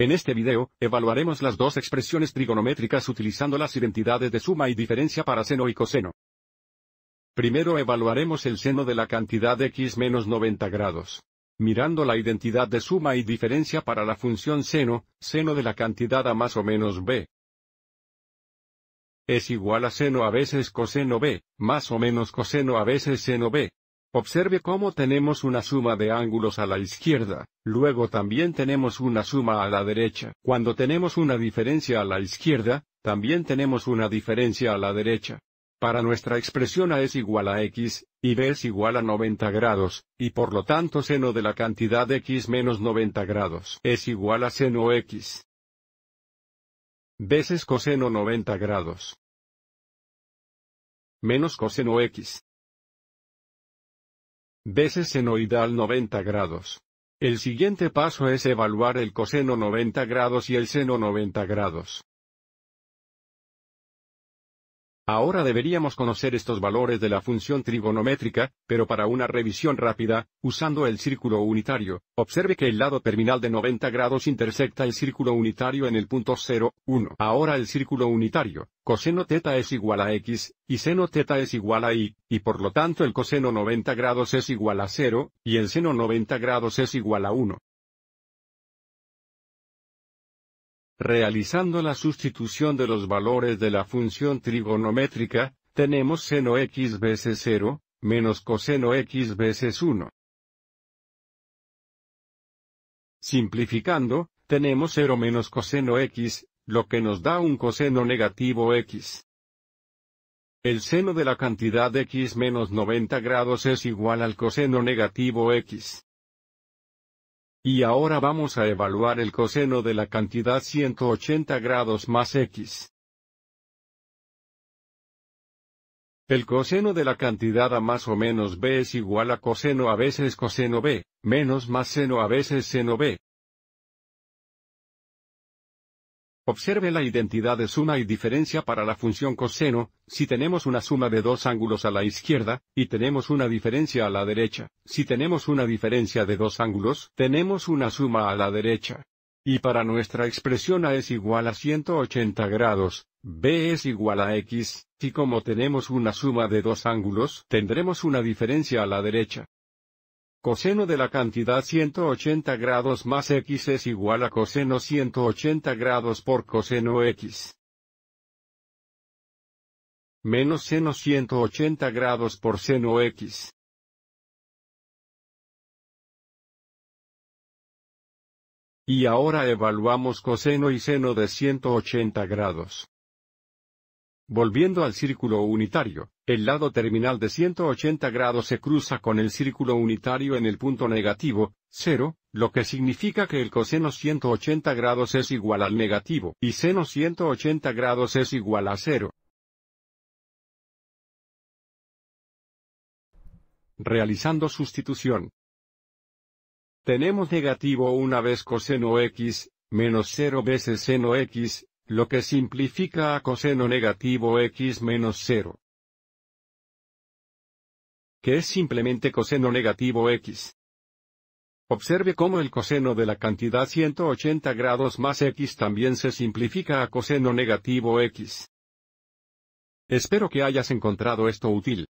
En este video, evaluaremos las dos expresiones trigonométricas utilizando las identidades de suma y diferencia para seno y coseno. Primero evaluaremos el seno de la cantidad x menos 90 grados. Mirando la identidad de suma y diferencia para la función seno, seno de la cantidad a más o menos b es igual a seno a veces coseno b, más o menos coseno a veces seno b. Observe cómo tenemos una suma de ángulos a la izquierda, luego también tenemos una suma a la derecha. Cuando tenemos una diferencia a la izquierda, también tenemos una diferencia a la derecha. Para nuestra expresión A es igual a x, y B es igual a 90 grados, y por lo tanto seno de la cantidad x menos 90 grados es igual a seno x veces coseno 90 grados menos coseno x veces senoidal 90 grados. El siguiente paso es evaluar el coseno 90 grados y el seno 90 grados. Ahora deberíamos conocer estos valores de la función trigonométrica, pero para una revisión rápida, usando el círculo unitario, observe que el lado terminal de 90 grados intersecta el círculo unitario en el punto 0, 1. Ahora el círculo unitario, coseno teta es igual a x, y seno teta es igual a y, y por lo tanto el coseno 90 grados es igual a 0, y el seno 90 grados es igual a 1. Realizando la sustitución de los valores de la función trigonométrica, tenemos seno x veces 0, menos coseno x veces 1. Simplificando, tenemos 0 menos coseno x, lo que nos da un coseno negativo x. El seno de la cantidad x menos 90 grados es igual al coseno negativo x. Y ahora vamos a evaluar el coseno de la cantidad 180 grados más x. El coseno de la cantidad a más o menos b es igual a coseno a veces coseno b, menos más seno a veces seno b, Observe la identidad de suma y diferencia para la función coseno, si tenemos una suma de dos ángulos a la izquierda, y tenemos una diferencia a la derecha. Si tenemos una diferencia de dos ángulos, tenemos una suma a la derecha. Y para nuestra expresión A es igual a 180 grados, B es igual a X, y como tenemos una suma de dos ángulos, tendremos una diferencia a la derecha. Coseno de la cantidad 180 grados más x es igual a coseno 180 grados por coseno x. Menos seno 180 grados por seno x. Y ahora evaluamos coseno y seno de 180 grados. Volviendo al círculo unitario, el lado terminal de 180 grados se cruza con el círculo unitario en el punto negativo, 0, lo que significa que el coseno 180 grados es igual al negativo y seno 180 grados es igual a 0. Realizando sustitución. Tenemos negativo una vez coseno x, menos 0 veces seno x, lo que simplifica a coseno negativo x menos 0 que es simplemente coseno negativo x. Observe cómo el coseno de la cantidad 180 grados más x también se simplifica a coseno negativo x. Espero que hayas encontrado esto útil.